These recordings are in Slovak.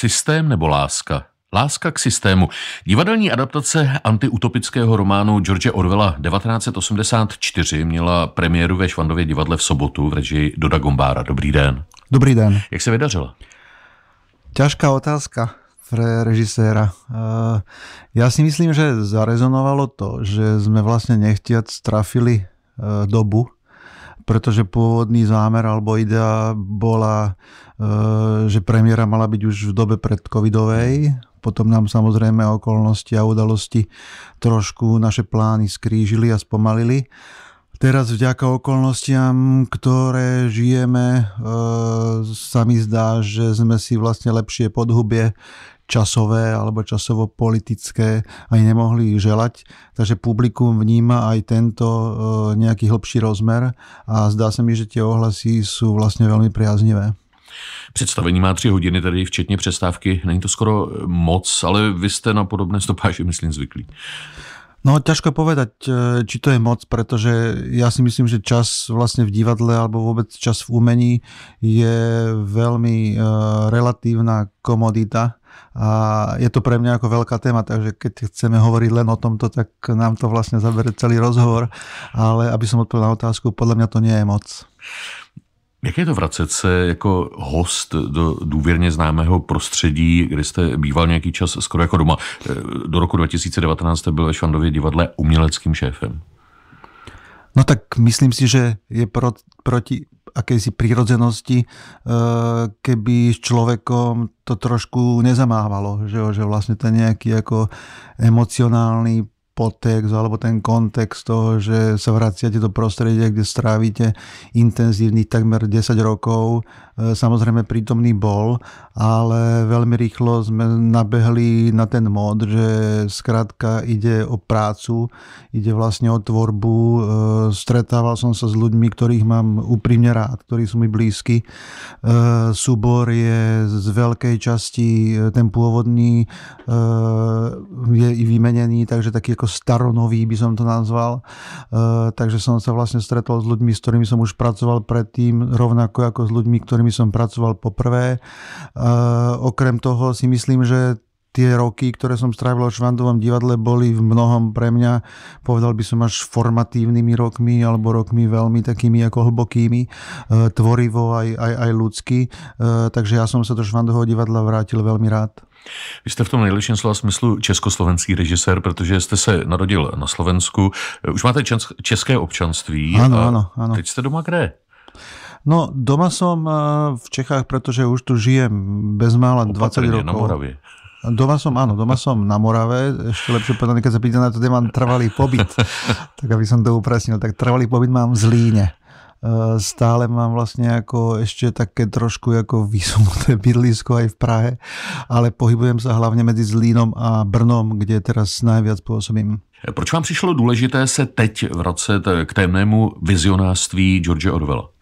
Systém nebo láska? Láska k systému. Divadelní adaptace antiutopického románu George Orwella 1984 měla premiéru ve Švandově divadle v sobotu v režii Doda Gombára. Dobrý den. Dobrý den. Jak se vydařila? Ťažká otázka pre režiséra. Eh, ja si myslím, že zarezonovalo to, že sme vlastne nechtiac strafili eh, dobu, pretože pôvodný zámer alebo idea bola, e, že premiéra mala byť už v dobe pred covidovej. potom nám samozrejme okolnosti a udalosti trošku naše plány skrížili a spomalili. Teraz vďaka okolnostiam, ktoré žijeme, e, sa mi zdá, že sme si vlastne lepšie podhubie, časové alebo časovo-politické ani nemohli želať. Takže publikum vníma aj tento e, nejaký hlbší rozmer a zdá sa mi, že tie ohlasy sú vlastne veľmi priaznivé. Představení má tři hodiny tady, včetně přestávky. Není to skoro moc, ale vy jste na podobné stopáže, myslím, zvyklí. No, ťažko povedať, e, či to je moc, pretože ja si myslím, že čas vlastne v divadle alebo vôbec čas v umení je veľmi e, relatívna komodita a je to pre mňa ako veľká téma, takže keď chceme hovoriť len o tomto, tak nám to vlastne zabere celý rozhovor, ale aby som odpovedal na otázku, podľa mňa to nie je moc. Jak je to vracet se jako host do důvěrně známého prostředí, kde jste býval nějaký čas skoro jako doma? E, do roku 2019 jste byl ve Švandově divadle uměleckým šéfem. No tak myslím si, že je pro, proti, akejsi prírodzenosti, e, keby s človekom to trošku nezamávalo, že, že vlastne ten nejaký ako emocionálny podtext alebo ten kontext toho, že sa vraciate do prostredia, kde strávite intenzívnych takmer 10 rokov, e, samozrejme prítomný bol, ale veľmi rýchlo sme nabehli na ten mod, že skrátka ide o prácu, ide vlastne o tvorbu, e, stretával som sa s ľuďmi, ktorých mám úprimne rád, ktorí sú mi blízky. E, súbor je z veľkej časti ten pôvodný je vymenený, takže taký ako staronový by som to nazval. E, takže som sa vlastne stretol s ľuďmi, s ktorými som už pracoval predtým, rovnako ako s ľuďmi, ktorými som pracoval poprvé. E, okrem toho si myslím, že tie roky, ktoré som strávil v Švandovom divadle, boli v mnohom pre mňa, povedal by som až formatívnymi rokmi, alebo rokmi veľmi takými ako hlbokými, e, tvorivo aj, aj, aj ľudsky. E, takže ja som sa do Švandovho divadla vrátil veľmi rád. Vy jste v tom nejlepším slova smyslu československý režisér, protože jste se narodil na Slovensku. Už máte české občanství. Ano, ano, ano. Teď jste doma kde? No, doma som eh, v Čechách, pretože už tu žijem bezmála 20 rokov. na Moravie. Doma som, áno, doma som na Morave, ešte lepšie povedané, keď sa pýtam na to, kde mám trvalý pobyt, tak aby som to upresnil, tak trvalý pobyt mám v Zlíne. Eh, stále mám vlastne ako ešte také trošku ako vysunuté bydlisko aj v Prahe, ale pohybujem sa hlavne medzi Zlínom a Brnom, kde teraz najviac pôsobím. Eh, proč vám přišlo důležité se teď vracet eh, k témnému vizionářství George Orwella?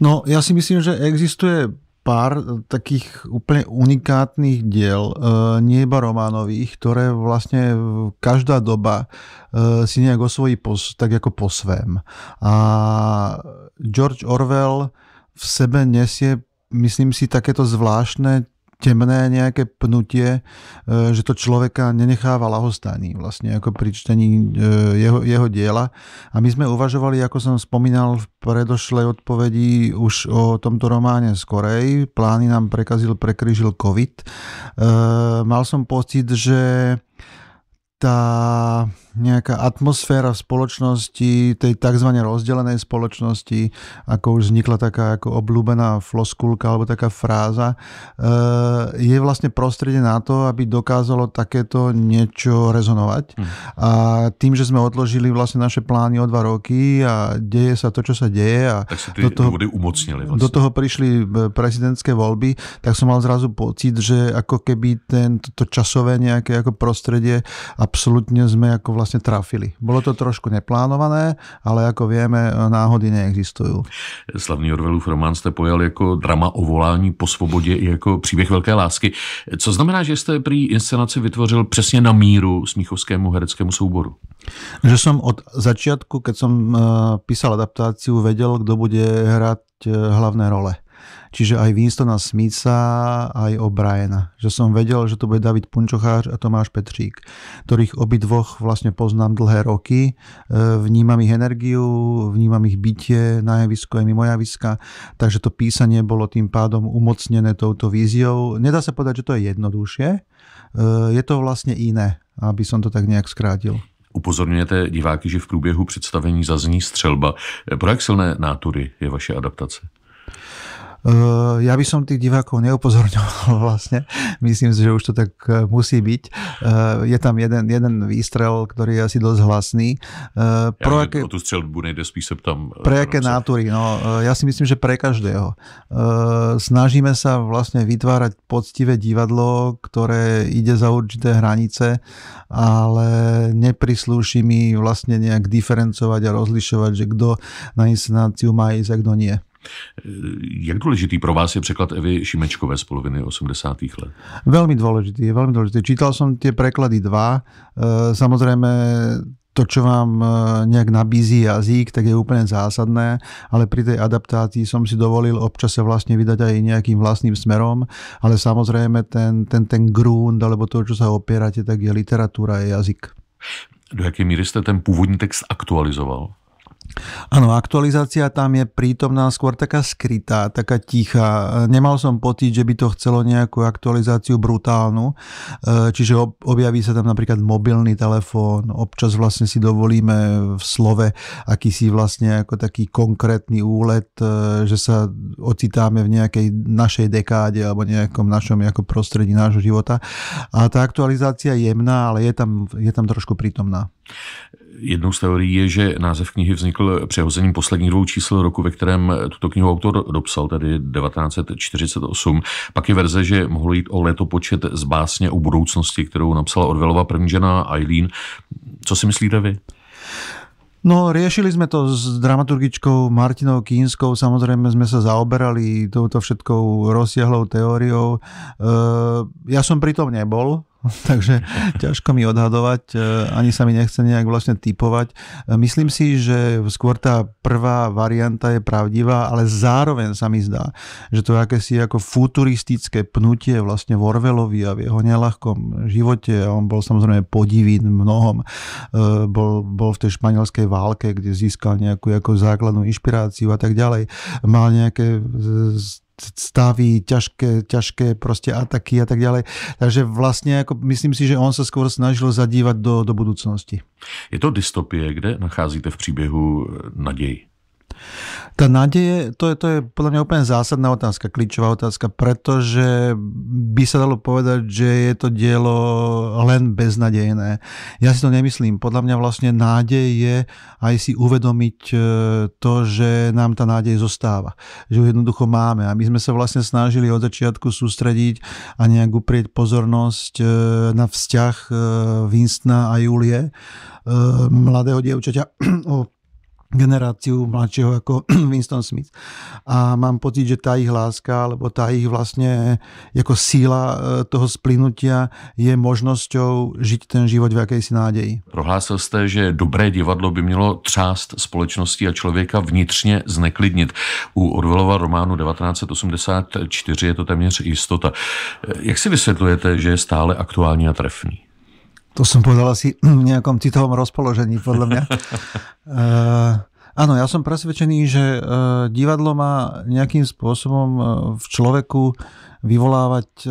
No, ja si myslím, že existuje pár eh, takých úplne unikátnych diel, eh, nie iba románových, ktoré vlastne každá doba eh, si nejak osvojí pos, tak ako po svém. A George Orwell v sebe nesie myslím si, takéto zvláštne temné nejaké pnutie, e, že to človeka nenecháva lahostaný vlastne ako pri čtení e, jeho, jeho diela. A my sme uvažovali, ako som spomínal v predošlej odpovedi už o tomto románe z Korej. Plány nám prekazil, prekryžil COVID. E, mal som pocit, že tá nejaká atmosféra v spoločnosti, tej tzv. rozdelenej spoločnosti, ako už vznikla taká ako obľúbená floskulka alebo taká fráza, eh, je vlastne prostredie na to, aby dokázalo takéto niečo rezonovať. Mhm. A tým, že sme odložili vlastne naše plány o dva roky a deje sa to, čo sa deje a tak do, toho, vlastne. do toho prišli eh, prezidentské voľby, tak som mal zrazu pocit, že ako keby tento to časové nejaké ako prostredie a absolútne sme ako vlastne trafili. Bolo to trošku neplánované, ale ako vieme, náhody neexistují. Slavný Orwellův román ste pojal jako drama o volání po svobodě i jako příběh velké lásky. Co znamená, že jste prý inscenaci vytvořil přesně na míru smíchovskému hereckému souboru? Že som od začiatku, keď som eh, písal adaptáciu, vedel, kdo bude hrať eh, hlavné role. Čiže aj Winstona Smitha, aj O'Briena. Že som vedel, že to bude David Punčochář a Tomáš Petřík, ktorých obidvoch vlastne poznám dlhé roky. E, vnímam ich energiu, vnímam ich bytie na javisku aj mimo javiska. Takže to písanie bolo tým pádom umocnené touto víziou. Nedá sa povedať, že to je jednoduchšie. E, je to vlastne iné, aby som to tak nejak skrátil. Upozorňujete diváky, že v průběhu představení zazní střelba. E, pro jak silné nátury je vaše adaptace? Eh, ja by som tých divákov neupozorňoval vlastne. Myslím si, že už to tak eh, musí byť. Eh, je tam jeden, jeden výstrel, ktorý je asi dosť hlasný. Uh, ja, aké, o tú strelbu nejde, spíš sa Pre aké nátury? No, ja si myslím, že pre každého. Snažíme sa vlastne vytvárať poctivé divadlo, ktoré ide za určité hranice, ale neprislúši mi vlastne nejak diferencovať a rozlišovať, že kto na inscenáciu má ísť a kto nie. Jak důležitý pro vás je překlad Evy Šimečkové z poloviny 80. let? Veľmi dôležitý, je veľmi dôležitý. Čítal som tie preklady dva. Eh, samozrejme, to, čo vám eh, nejak nabízí jazyk, tak je úplne zásadné, ale pri tej adaptácii som si dovolil občas sa vlastne vydať aj nejakým vlastným smerom, ale samozrejme ten, ten, ten grunt, alebo to, čo sa opierate, tak je literatúra, je jazyk. Do jaké míry jste ten původní text aktualizoval? Áno, aktualizácia tam je prítomná skôr taká skrytá, taká tichá. E, nemal som pocit, že by to chcelo nejakú aktualizáciu brutálnu, e, čiže objaví sa tam napríklad mobilný telefón, občas vlastne si dovolíme v slove akýsi vlastne ako taký konkrétny úlet, e, že sa ocitáme v nejakej našej dekáde alebo nejakom našom ako prostredí nášho života. A tá aktualizácia je jemná, ale je tam, je tam trošku prítomná. Jednou z teorií je, že název knihy vznikl přehozením posledních dvou čísel roku, ve kterém tuto knihu autor dopsal, tedy 1948. Pak je verze, že mohlo jít o letopočet z básně o budoucnosti, kterou napsala Orwellova první žena Eileen. Co si myslíte vy? No, riešili sme to s dramaturgičkou Martinou Kínskou, samozrejme sme sa zaoberali touto všetkou rozsiahlou teóriou. E, ja som pritom nebol, takže ťažko mi odhadovať, e, ani sa mi nechce nejak vlastne typovať. E, myslím si, že skôr tá prvá varianta je pravdivá, ale zároveň sa mi zdá, že to je akési ako futuristické pnutie vlastne Orwellovi a v jeho nelahkom živote. on bol samozrejme podivín mnohom. E, bol, bol v tej španielskej válke, kde získal nejakú ako základnú inšpiráciu a tak ďalej. Mal nejaké stavy, ťažké, ťažké proste ataky a tak ďalej. Takže vlastne ako, myslím si, že on sa skôr snažil zadívat do, do budúcnosti. Je to dystopie, kde nacházíte v příběhu nadej? Tá nádeje. to je, to je podľa mňa úplne zásadná otázka, kľúčová otázka, pretože by sa dalo povedať, že je to dielo len beznadejné. Ja si to nemyslím. Podľa mňa vlastne nádej je aj si uvedomiť e, to, že nám tá nádej zostáva. Že ju jednoducho máme. A my sme sa vlastne snažili od začiatku sústrediť a nejak uprieť pozornosť e, na vzťah e, Winstona a Julie, mladého dievčaťa o generáciu mladšieho ako Winston Smith. A mám pocit, že tá ich láska, alebo tá ich vlastne eh, ako síla eh, toho splynutia je možnosťou žiť ten život v jakejsi nádeji. Prohlásil jste, že dobré divadlo by mělo třást společnosti a člověka vnitřně zneklidnit. U Orwellova románu 1984 je to téměř istota. Eh, jak si vysvětlujete, že je stále aktuální a trefný? To som povedal asi v nejakom citovom rozpoložení, podľa mňa. Áno, ja som presvedčený, že e, divadlo má nejakým spôsobom e, v človeku vyvolávať e,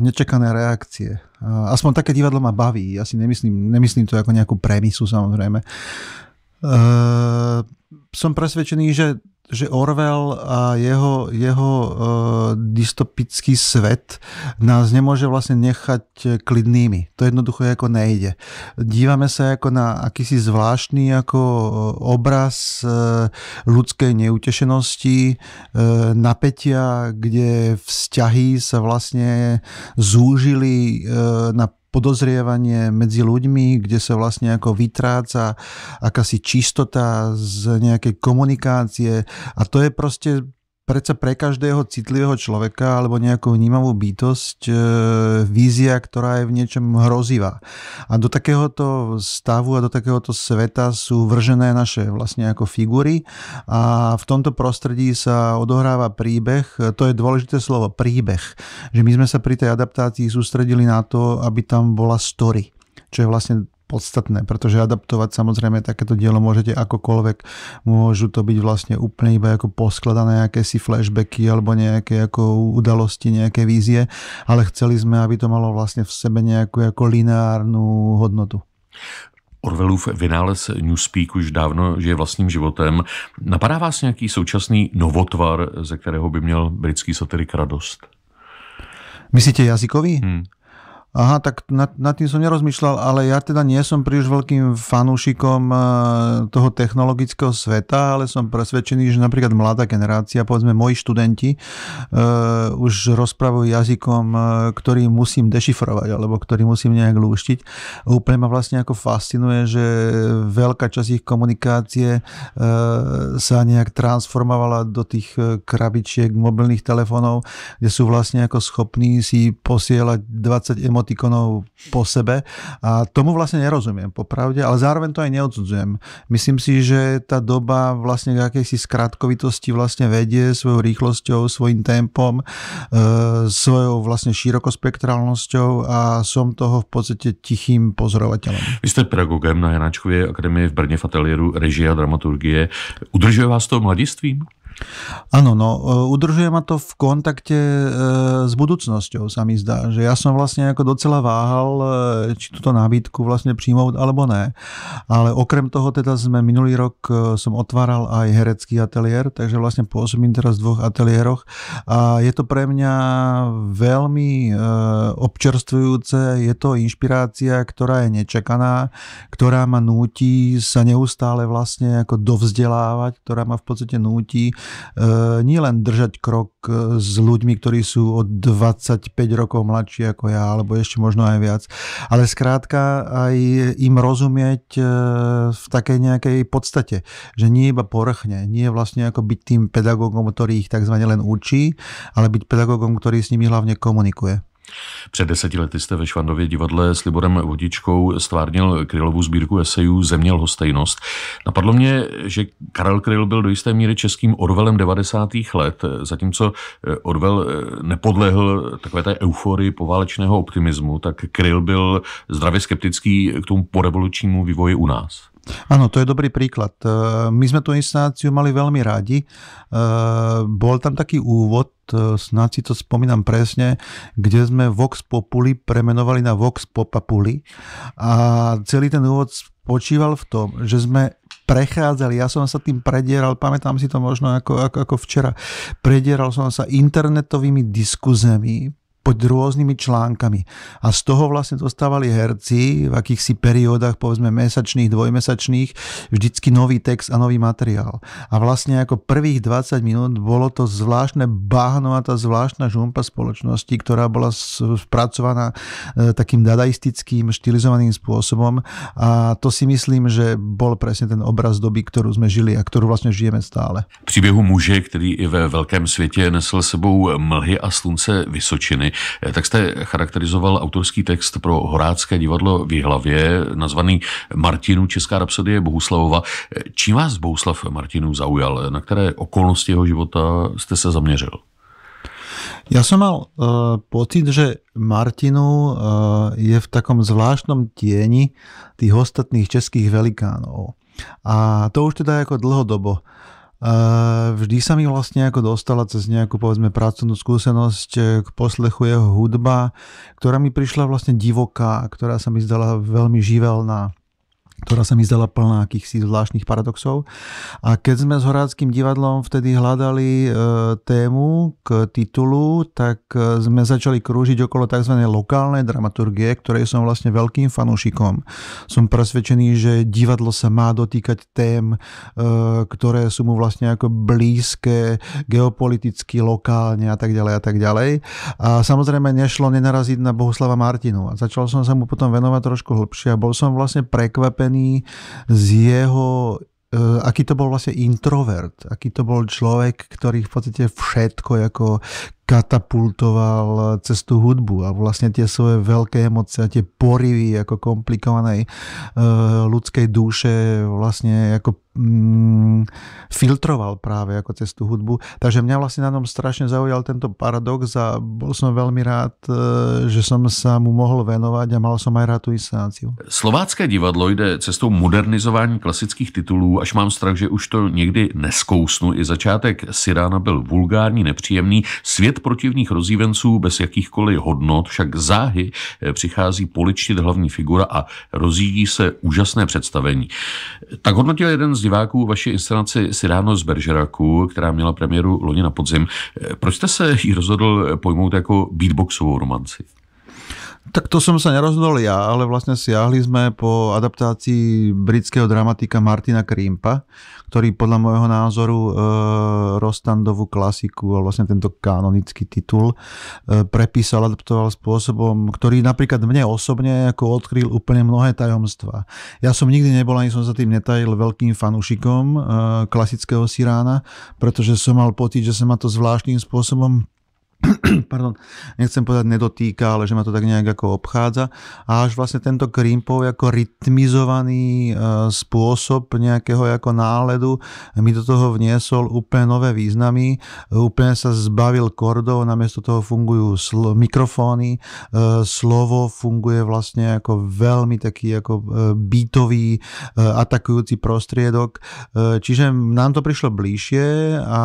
nečakané reakcie. Aspoň také divadlo ma baví. Ja si nemyslím, nemyslím to ako nejakú premisu samozrejme. Som presvedčený, že že Orwell a jeho, jeho uh, dystopický svet nás nemôže vlastne nechať klidnými. To jednoducho ako nejde. Dívame sa ako na akýsi zvláštny ako e, obraz uh, ľudskej neutešenosti, uh, napätia, kde vzťahy sa vlastne zúžili uh, na podozrievanie medzi ľuďmi, kde sa vlastne ako vytráca akási čistota z nejakej komunikácie a to je proste predsa pre každého citlivého človeka alebo nejakú vnímavú bytosť e, vízia, ktorá je v niečom hrozivá. A do takéhoto stavu a do takéhoto sveta sú vržené naše vlastne ako figury a v tomto prostredí sa odohráva príbeh, to je dôležité slovo, príbeh, že my sme sa pri tej adaptácii sústredili na to, aby tam bola story čo je vlastne podstatné, pretože adaptovať samozrejme takéto dielo môžete akokoľvek. Môžu to byť vlastne úplne iba ako poskladané si flashbacky alebo nejaké ako udalosti, nejaké vízie, ale chceli sme, aby to malo vlastne v sebe nejakú ako lineárnu hodnotu. Orwellův vynález Newspeak už dávno žije vlastním životem. Napadá vás nějaký současný novotvar, ze kterého by měl britský satirik radost? Myslíte jazykový? Hmm. Aha, tak nad, nad tým som nerozmýšľal, ale ja teda nie som príliš veľkým fanúšikom eh, toho technologického sveta, ale som presvedčený, že napríklad mladá generácia, povedzme moji študenti, uh, už rozprávajú jazykom, eh, ktorý musím dešifrovať, alebo ktorý musím nejak lúštiť. Úplne ma vlastne ako fascinuje, že veľká časť ich komunikácie uh, sa nejak transformovala do tých krabičiek mobilných telefónov, kde sú vlastne ako schopní si posielať 20 emot emotikonov po sebe a tomu vlastne nerozumiem popravde, ale zároveň to aj neodsudzujem. Myslím si, že tá doba vlastne k akejsi skratkovitosti vlastne vedie svojou rýchlosťou, svojim tempom, e, svojou vlastne širokospektrálnosťou a som toho v podstate tichým pozorovateľom. Vy ste pedagogem na Janačkově akadémie v Brně v ateliéru režie a dramaturgie. Udržuje vás to mladistvím? Áno, no e, udržuje ma to v kontakte e, s budúcnosťou, sa mi zdá, že ja som vlastne ako docela váhal, e, či túto nábytku vlastne príjmout alebo ne. Ale okrem toho teda sme minulý rok som otváral aj herecký ateliér, takže vlastne pôsobím teraz v dvoch ateliéroch a je to pre mňa veľmi občerstvujúce, je to inšpirácia, ktorá je nečakaná, ktorá ma núti sa neustále vlastne ako dovzdelávať, ktorá ma v podstate núti Eh, nielen držať krok eh, s ľuďmi, ktorí sú od 25 rokov mladší ako ja, alebo ešte možno aj viac, ale skrátka aj im rozumieť eh, v takej nejakej podstate, že nie iba porchne, nie vlastne ako byť tým pedagógom, ktorý ich tzv. len učí, ale byť pedagógom, ktorý s nimi hlavne komunikuje. Před deseti lety jste ve Švandově divadle s Liborem Vodičkou stvárnil Krylovu sbírku esejů Země lhostejnost. Napadlo mě, že Karel Kryl byl do jisté míry českým Orvelem 90. let, zatímco eh, Orvel eh, nepodlehl takové té euforii poválečného optimismu, tak Kryl byl zdravě skeptický k tomu porevolučnímu vývoji u nás. Áno, to je dobrý príklad. E, my sme tú inscenáciu mali veľmi radi. E, bol tam taký úvod, e, snáď si to spomínam presne, kde sme Vox Populi premenovali na Vox Popapuli a celý ten úvod spočíval v tom, že sme prechádzali, ja som sa tým predieral, pamätám si to možno ako, ako, ako včera, predieral som sa internetovými diskuzemi, pod rôznymi článkami. A z toho vlastne dostávali herci v akýchsi periódach, povedzme mesačných, dvojmesačných, vždycky nový text a nový materiál. A vlastne ako prvých 20 minút bolo to zvláštne bahno a tá zvláštna žumpa spoločnosti, ktorá bola spracovaná e, takým dadaistickým, štilizovaným spôsobom. A to si myslím, že bol presne ten obraz doby, ktorú sme žili a ktorú vlastne žijeme stále. Příběhu muže, který i ve velkém světě nesl sebou mlhy a slunce Vysočiny, Eh, tak jste charakterizoval autorský text pro Horácké divadlo v Jihlavě, nazvaný Martinu Česká rapsodie Bohuslavova. Eh, čím vás Bohuslav Martinů zaujal? Na které okolnosti jeho života jste se zaměřil? Ja som mal uh, pocit, že Martinu uh, je v takom zvláštnom tieni tých ostatných českých velikánov. A to už teda ako dlhodobo vždy sa mi vlastne ako dostala cez nejakú povedzme pracovnú skúsenosť e, k poslechu jeho hudba, ktorá mi prišla vlastne divoká, ktorá sa mi zdala veľmi živelná ktorá sa mi zdala plná akýchsi zvláštnych paradoxov. A keď sme s Horáckým divadlom vtedy hľadali e, tému k titulu, tak e, sme začali krúžiť okolo tzv. lokálnej dramaturgie, ktorej som vlastne veľkým fanúšikom. Som presvedčený, že divadlo sa má dotýkať tém, e, ktoré sú mu vlastne ako blízke geopoliticky, lokálne a tak ďalej a tak ďalej. A samozrejme nešlo nenaraziť na Bohuslava Martinu. A začal som sa mu potom venovať trošku hlbšie a bol som vlastne prekvapený prekvapený z jeho e, aký to bol vlastne introvert, aký to bol človek, ktorý v podstate všetko, ako katapultoval cez tú hudbu a vlastne tie svoje veľké emócie a tie porivy ako komplikovanej e, ľudskej duše vlastne ako mm, filtroval práve ako cez tú hudbu. Takže mňa vlastne na tom strašne zaujal tento paradox a bol som veľmi rád, e, že som sa mu mohol venovať a mal som aj rád tú inscenáciu. Slovácké divadlo jde cestou modernizování klasických titulů, až mám strach, že už to niekdy neskousnu. I začátek Sirána byl vulgární, nepříjemný. Svět počet protivných rozívenců bez jakýchkoliv hodnot, však záhy eh, přichází poličtit hlavní figura a rozjídí se úžasné představení. Tak hodnotil jeden z diváků vaši inscenaci Siráno z Beržeraku, která měla premiéru loni na podzim. Eh, proč jste se ji rozhodl pojmout jako beatboxovou romanci? Tak to som sa nerozhodol ja, ale vlastne siahli sme po adaptácii britského dramatika Martina Krimpa, ktorý podľa môjho názoru e, Rostandovú klasiku, a vlastne tento kanonický titul, e, prepísal, adaptoval spôsobom, ktorý napríklad mne osobne ako odkryl úplne mnohé tajomstvá. Ja som nikdy nebol ani som sa tým netajil veľkým fanúšikom e, klasického Sirána, pretože som mal pocit, že sa ma to zvláštnym spôsobom pardon, nechcem povedať nedotýka, ale že ma to tak nejak ako obchádza. A až vlastne tento Grimpov ako rytmizovaný e, spôsob nejakého ako náledu mi do toho vniesol úplne nové významy, úplne sa zbavil kordov, namiesto toho fungujú sl- mikrofóny, e, slovo funguje vlastne ako veľmi taký ako e, bytový, atakujúci prostriedok. Čiže nám to prišlo bližšie a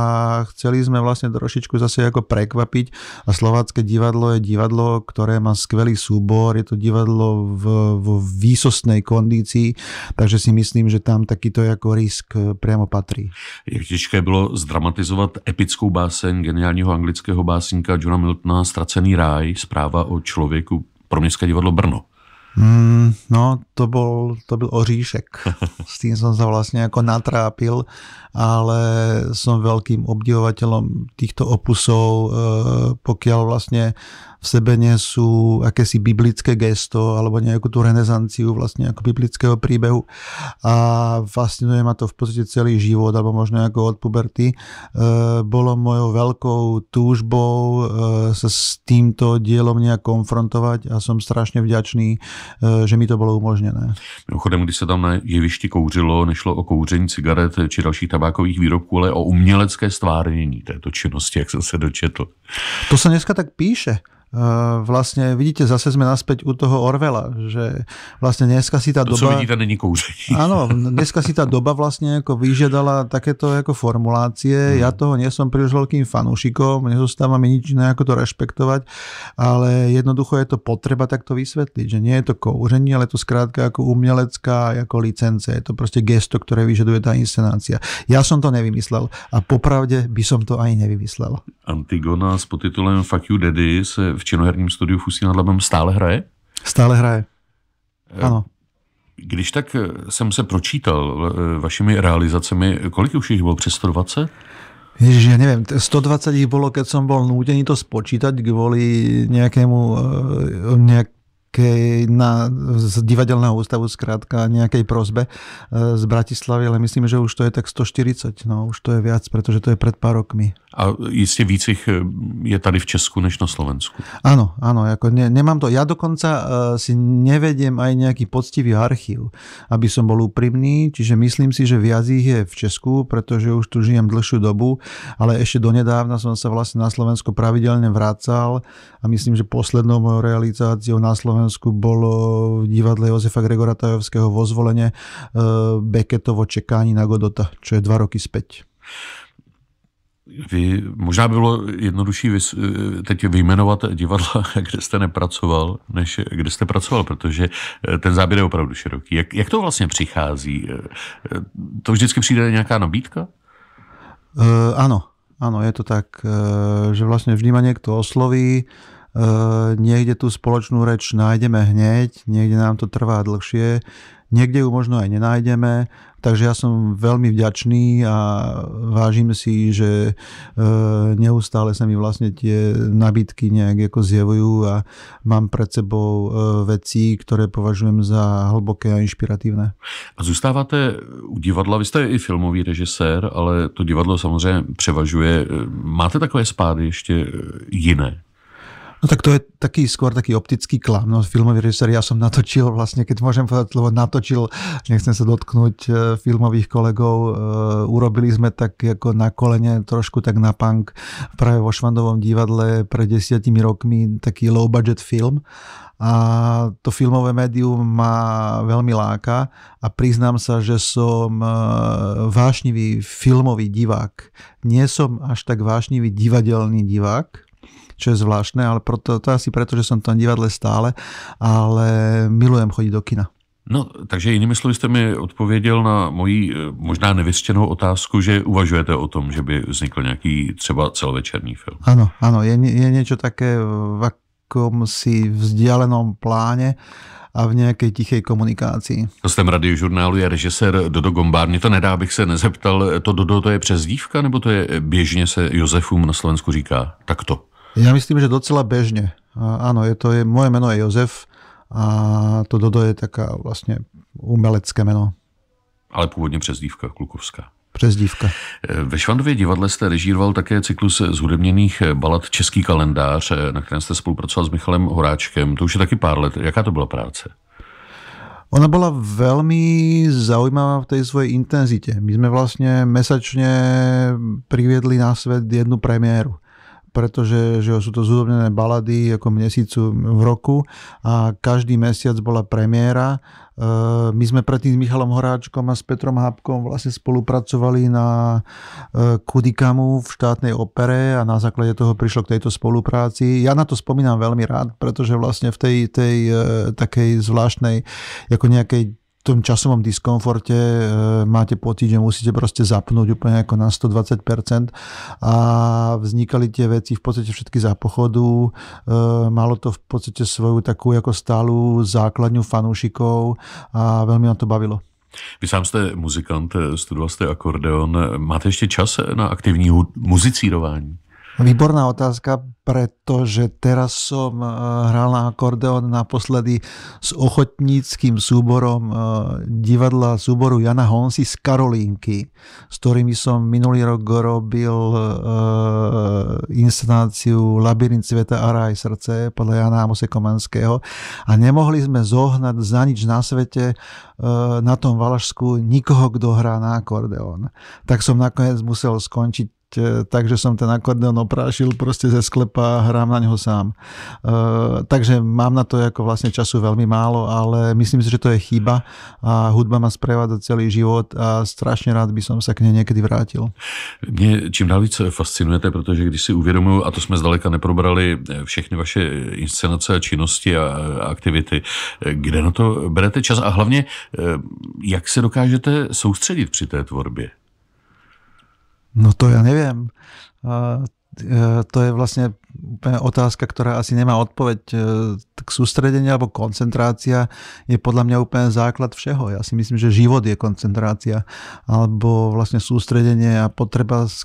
chceli sme vlastne trošičku zase ako prekvapiť a Slovácké divadlo je divadlo, ktoré má skvelý súbor, je to divadlo v, v výsostnej kondícii, takže si myslím, že tam takýto ako risk e, priamo patrí. Je těžké bylo zdramatizovat epickou báseň geniálního anglického básníka Johna Miltona Ztracený ráj, zpráva o člověku pro Městské divadlo Brno. Mm, no, to byl, to bol oříšek. S tým som sa vlastne ako natrápil, ale som veľkým obdivovateľom týchto opusov, eh, pokiaľ vlastne v sebe nesú akési biblické gesto alebo nejakú tú renesanciu vlastne ako biblického príbehu a fascinuje ma to v podstate celý život alebo možno ako od puberty. E, bolo mojou veľkou túžbou e, sa s týmto dielom nejak konfrontovať a som strašne vďačný, e, že mi to bolo umožněné. Mimochodem, když se tam na jevišti kouřilo, nešlo o kouření cigaret či dalších tabákových výrobků, ale o umělecké stvárnění této činnosti, jak jsem se dočetl. To se dneska tak píše Eh, vlastne vidíte, zase sme naspäť u toho Orvela, že vlastne dneska si tá to, doba... vidíte, Áno, dneska si tá doba vlastne ako vyžiadala takéto ako formulácie. Mhm. Ja toho nie som príliš veľkým fanúšikom, nezostáva mi nič iné ako to rešpektovať, ale jednoducho je to potreba takto vysvetliť, že nie je to kouřenie, ale to skrátka ako umelecká ako licencia. Je to proste gesto, ktoré vyžaduje tá inscenácia. Ja som to nevymyslel a popravde by som to aj nevymyslel. Antigona s podtitulem Fuck you daddy se v činoherním studiu Fusí nad Labem stále hraje? Stále hraje, eh, ano. Když tak eh, jsem se pročítal eh, vašimi realizacemi, kolik už jich bylo? Přes 120? Ježiš, ja neviem, 120 ich bolo, keď som bol nútený to spočítať kvôli nejakému nejak, nejakej, na, z divadelného ústavu zkrátka, nejakej prozbe e, z Bratislavy, ale myslím, že už to je tak 140, no už to je viac, pretože to je pred pár rokmi. A jistě víc ich e, je tady v Česku než na Slovensku. Áno, áno, ako ne, nemám to. Ja dokonca uh, si nevediem aj nejaký poctivý archív, aby som bol úprimný, čiže myslím si, že viac ich je v Česku, pretože už tu žijem dlhšiu dobu, ale ešte donedávna som sa vlastne na Slovensko pravidelne vracal a myslím, že poslednou mojou realizáciou na Slovensku Slovensku bolo v divadle Jozefa Gregora Tajovského vo zvolenie e, Beketovo čekání na Godota, čo je dva roky späť. Vy, možná by bylo jednodušší vys, e, teď vyjmenovat divadla, kde jste nepracoval, než kde jste pracoval, protože e, ten záběr je opravdu široký. Jak, jak to vlastně přichází? To vždycky přijde nějaká nabídka? Uh, ano, ano, je to tak, že vlastně vždy ma někdo osloví, E, niekde tú spoločnú reč nájdeme hneď, niekde nám to trvá dlhšie, niekde ju možno aj nenájdeme, takže ja som veľmi vďačný a vážim si, že e, neustále sa mi vlastne tie nabídky nejak ako zjevujú a mám pred sebou e, veci, ktoré považujem za hlboké a inšpiratívne. A zůstáváte u divadla, vy jste i filmový režisér, ale to divadlo samozřejmě převažuje. Máte takové spády ještě jiné? No tak to je taký skôr taký optický klam. No, filmový režisér, ja som natočil vlastne, keď môžem povedať slovo natočil, nechcem sa dotknúť e, filmových kolegov, e, urobili sme tak ako na kolene, trošku tak na punk, práve vo Švandovom divadle pred desiatimi rokmi taký low budget film a to filmové médium ma veľmi láka a priznám sa, že som e, vášnivý filmový divák. Nie som až tak vášnivý divadelný divák, čo je zvláštne, ale proto, to asi preto, že som tam divadle stále, ale milujem chodiť do kina. No, takže jinými slovy jste mi odpověděl na moji eh, možná nevyřčenou otázku, že uvažujete o tom, že by vznikl nějaký třeba celovečerní film. Ano, ano, je, je něco také v akomsi vzdialenom pláne a v nějaké tichej komunikaci. Hostem radiožurnálu je režisér Dodo Gombár. Mě to nedá, abych se nezeptal, to Dodo to je přezdívka, nebo to je eh, běžně se Josefům na Slovensku říká takto? Ja myslím, že docela bežne. A, áno, je to, je, moje meno je Jozef a to Dodo je taká vlastne umelecké meno. Ale původně přezdívka Klukovská. Přezdívka. Eh, ve Švandově divadle jste režíroval také cyklus zhudebněných eh, balad Český kalendář, eh, na kterém jste spolupracoval s Michalem Horáčkem. To už je taky pár let. Jaká to byla práce? Ona bola veľmi zaujímavá v tej svojej intenzite. My sme vlastne mesačne priviedli na svet jednu premiéru pretože že sú to zúdobnené balady ako mesiacu v roku a každý mesiac bola premiéra. E, my sme predtým s Michalom Horáčkom a s Petrom Hábkom vlastne spolupracovali na e, Kudikamu v štátnej opere a na základe toho prišlo k tejto spolupráci. Ja na to spomínam veľmi rád, pretože vlastne v tej, tej e, takej zvláštnej, ako nejakej tom časovom diskomforte e, máte pocit, že musíte proste zapnúť úplne ako na 120% a vznikali tie veci v podstate všetky za pochodu. E, malo to v podstate svoju takú ako stálu základňu fanúšikov a veľmi ma to bavilo. Vy sám jste muzikant, studoval ste akordeon. Máte ještě čas na aktivní muzicírování? Výborná otázka, pretože teraz som eh, hral na akordeón naposledy s ochotníckým súborom eh, divadla súboru Jana Honsi z Karolínky, s ktorými som minulý rok robil eh, inscenáciu Labyrint sveta a raj srdce podľa Jana Amose Komanského a nemohli sme zohnať za nič na svete na tom Valašsku nikoho, kto hrá na akordeón. Tak som nakoniec musel skončiť tak, že som ten akordeon oprášil proste ze sklepa a hrám na neho sám. E, takže mám na to ako vlastne času veľmi málo, ale myslím si, že to je chyba a hudba ma sprevádza celý život a strašne rád by som sa k nej niekedy vrátil. Mě čím dál víc fascinujete, protože když si uvedomujú, a to jsme zdaleka neprobrali e, všechny vaše inscenace a činnosti a aktivity, e, kde na to berete čas a hlavně, e, jak se dokážete soustředit při té tvorbě? No to ja neviem. Eh, to je vlastne otázka, ktorá asi nemá odpoveď. Tak eh, sústredenie alebo koncentrácia je podľa mňa úplne základ všeho. Ja si myslím, že život je koncentrácia alebo vlastne sústredenie a potreba eh,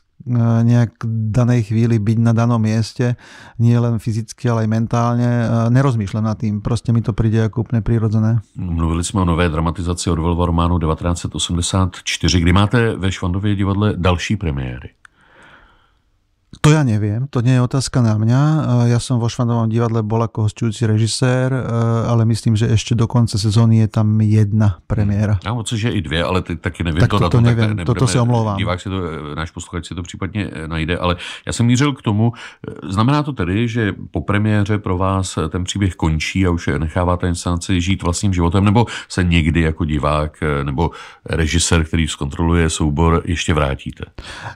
nejak danej chvíli byť na danom mieste, nie len fyzicky, ale aj mentálne. Nerozmýšľam nad tým, proste mi to príde ako úplne prírodzené. Mluvili jsme o nové dramatizaci Orwellova románu 1984, kdy máte ve Švandově divadle další premiéry. To ja neviem, to nie je otázka na mňa. E, ja som vo Švandovom divadle bol ako hostujúci režisér, e, ale myslím, že ešte do konce sezóny je tam jedna premiéra. Já moc, že i dvě, ale ty taky nevím. Tak to, to, to nevím, tak toto se omlouvám. Divák si to, e, náš posluchač si to případně najde, ale já jsem mířil k tomu, znamená to tedy, že po premiéře pro vás ten příběh končí a už necháváte instanci žít vlastním životem, nebo se někdy jako divák nebo režisér, který zkontroluje soubor, ještě vrátíte?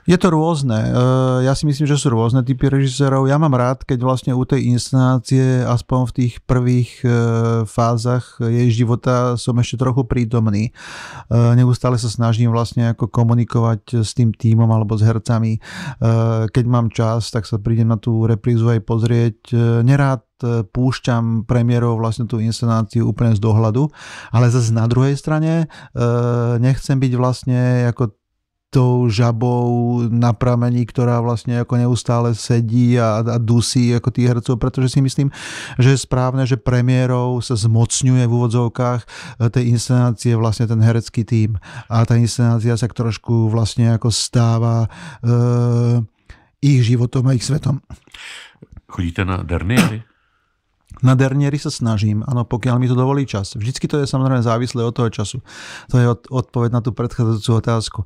Je to různé. Já si myslím, že sú rôzne typy režisérov. Ja mám rád, keď vlastne u tej inscenácie, aspoň v tých prvých e, fázach e, jej života som ešte trochu prítomný. E, neustále sa snažím vlastne ako komunikovať s tým týmom alebo s hercami. Keď mám čas, tak sa prídem na tú reprízu aj pozrieť. Nerád púšťam premiérov vlastne tú inscenáciu úplne z dohľadu, ale zase na druhej strane nechcem byť vlastne ako tou žabou na pramení, ktorá vlastne ako neustále sedí a, a dusí ako tých hercov, pretože si myslím, že je správne, že premiérov sa zmocňuje v úvodzovkách e, tej inscenácie vlastne ten herecký tím a tá inscenácia sa trošku vlastne ako stáva e, ich životom a ich svetom. Chodíte na Derniery? Na derniéri sa snažím, áno, pokiaľ mi to dovolí čas. Vždycky to je samozrejme závislé od toho času. To je odpoveď na tú predchádzajúcu otázku. E,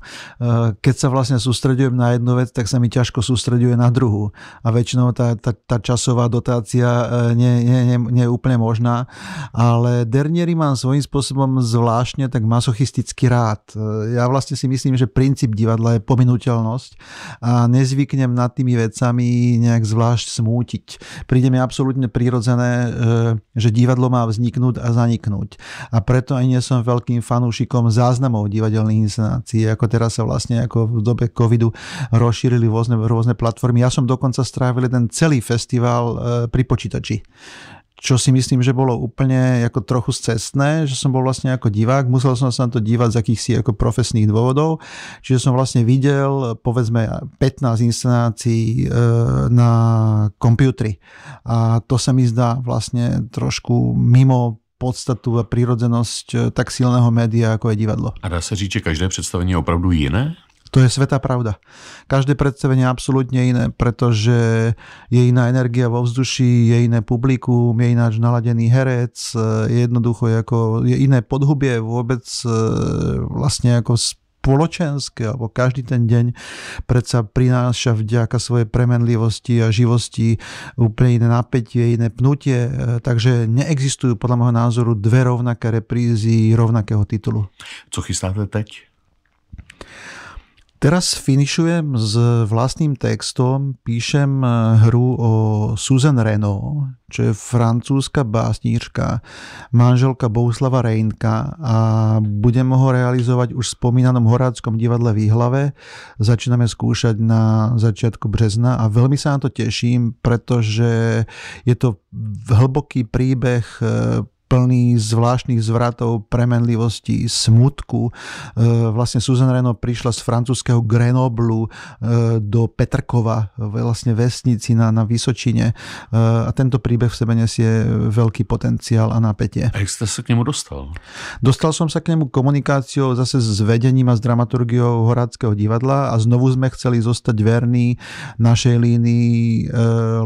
keď sa vlastne sústredujem na jednu vec, tak sa mi ťažko sústreduje na druhú. A väčšinou tá, tá, tá časová dotácia e, nie, nie, nie, nie je úplne možná. Ale derniéry mám svojím spôsobom zvláštne tak masochisticky rád. E, ja vlastne si myslím, že princíp divadla je pominuteľnosť a nezvyknem nad tými vecami nejak zvlášť smútiť. Príde mi absolútne prirodzené E, že divadlo má vzniknúť a zaniknúť. A preto aj nie som veľkým fanúšikom záznamov divadelných inscenácií, ako teraz sa vlastne ako v dobe covidu rozšírili rôzne, rôzne platformy. Ja som dokonca strávil ten celý festival e, pri počítači čo si myslím, že bolo úplne ako trochu cestné, že som bol vlastne ako divák, musel som sa na to dívať z akýchsi ako profesných dôvodov, čiže som vlastne videl povedzme 15 inscenácií e, na kompiútri. A to sa mi zdá vlastne trošku mimo podstatu a prírodzenosť e, tak silného média, jako je divadlo. A dá se říct, že každé představení je opravdu jiné? To je sveta pravda. Každé predstavenie je absolútne iné, pretože je iná energia vo vzduši, je iné publikum, je ináč naladený herec, e, je jednoducho ako, je iné podhubie vôbec e, vlastne ako spoločenské, alebo každý ten deň predsa prináša vďaka svojej premenlivosti a živosti úplne iné napätie, iné pnutie, e, takže neexistujú podľa môjho názoru dve rovnaké reprízy rovnakého titulu. Co chystáte teď? Teraz finišujem s vlastným textom, píšem eh, hru o Susan Reno, čo je francúzska básnička, manželka Bouslava Reinka a budem ho realizovať už v spomínanom Horáckom divadle v Ihlave. Začíname skúšať na začiatku března a veľmi sa na to teším, pretože je to hlboký príbeh eh, plný zvláštnych zvratov, premenlivostí, smutku. E, vlastne Susan Reno prišla z francúzského Grenoblu e, do Petrkova, e, vlastne vesnici na, na Vysočine. A tento príbeh v sebe nesie veľký potenciál a napätie. A jak ste sa k nemu dostal? Dostal som sa k nemu komunikáciou zase s vedením a s dramaturgiou Horáckého divadla a znovu sme chceli zostať verní našej línii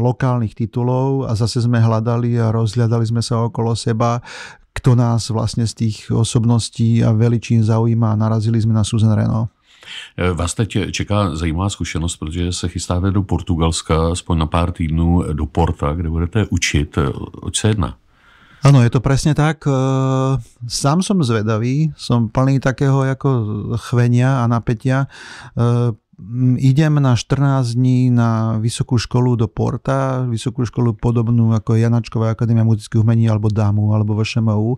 lokálnych titulov a zase sme hľadali a rozhľadali sme sa okolo seba kto nás vlastne z tých osobností a veličín zaujíma. Narazili sme na Susan Reno. E, vás teď čeká zajímavá zkušenost, protože se chystáte do Portugalska, aspoň na pár týdnů do Porta, kde budete učit, e, oč se jedná. Áno, je to presne tak. E, sám som zvedavý, som plný takého ako chvenia a napätia idem na 14 dní na vysokú školu do Porta, vysokú školu podobnú ako Janačková akadémia muzických umení alebo DAMU alebo VŠMU, e,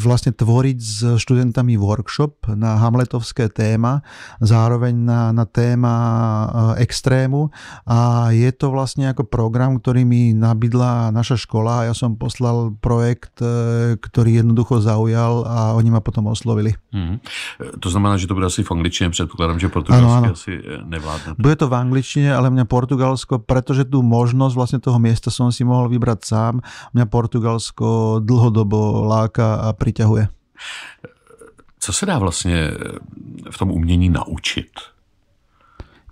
vlastne tvoriť s študentami workshop na hamletovské téma, zároveň na, na téma e, extrému a je to vlastne ako program, ktorý mi nabídla naša škola a ja som poslal projekt, e, ktorý jednoducho zaujal a oni ma potom oslovili. Mm-hmm. To znamená, že to bude asi v angličtine, Predpokladám, že portugalsky ano, ano. asi eh, nevládne. Bude to v angličtine, ale mňa Portugalsko, pretože tú možnosť vlastne toho miesta som si mohol vybrať sám, mňa Portugalsko dlhodobo láka a priťahuje. Co se dá vlastně eh, v tom umění naučit?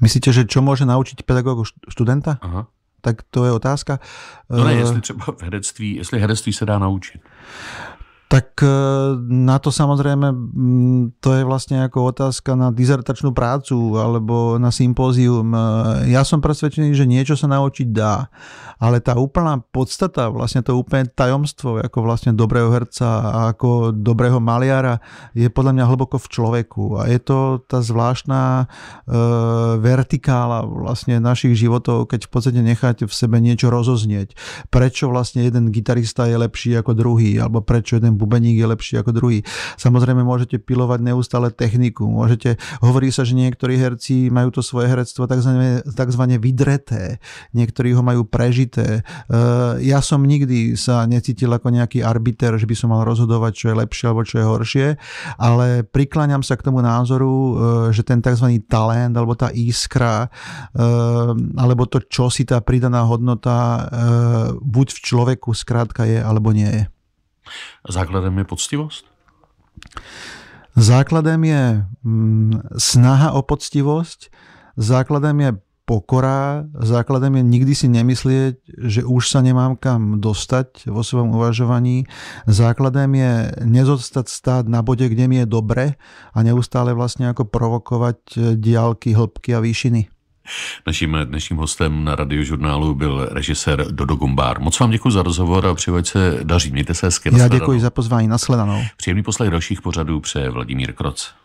Myslíte, že čo môže naučiť pedagóg študenta? Aha. Tak to je otázka. No ne, eh, jestli třeba v herectví, jestli herectví se dá naučit. Tak e, na to samozrejme, to je vlastne ako otázka na dizertačnú prácu alebo na sympózium. E, ja som presvedčený, že niečo sa naučiť dá, ale tá úplná podstata, vlastne to úplne tajomstvo, ako vlastne dobrého herca a ako dobrého maliara, je podľa mňa hlboko v človeku. A je to tá zvláštna e, vertikála vlastne našich životov, keď v podstate necháte v sebe niečo rozoznieť. Prečo vlastne jeden gitarista je lepší ako druhý, alebo prečo jeden bubeník je lepší ako druhý. Samozrejme môžete pilovať neustále techniku, môžete, hovorí sa, že niektorí herci majú to svoje herectvo takzvané, takzvané vydreté, niektorí ho majú prežité. E, ja som nikdy sa necítil ako nejaký arbiter, že by som mal rozhodovať, čo je lepšie alebo čo je horšie, ale prikláňam sa k tomu názoru, e, že ten tzv. talent alebo tá iskra e, alebo to, čo si tá pridaná hodnota buď v človeku zkrátka je alebo nie je. Základem je poctivosť? Základem je mm, snaha o poctivosť, základem je pokora, základem je nikdy si nemyslieť, že už sa nemám kam dostať vo svojom uvažovaní. Základem je nezostať stáť na bode, kde mi je dobre a neustále vlastne ako provokovať diálky, hĺbky a výšiny. Naším dnešním hostem na radiožurnálu byl režisér Dodo Gumbár. Moc vám děkuji za rozhovor a přeji, se daří. Mějte se hezky. Já děkuji za pozvání. Nasledanou. Příjemný poslech dalších pořadů pře Vladimír Kroc.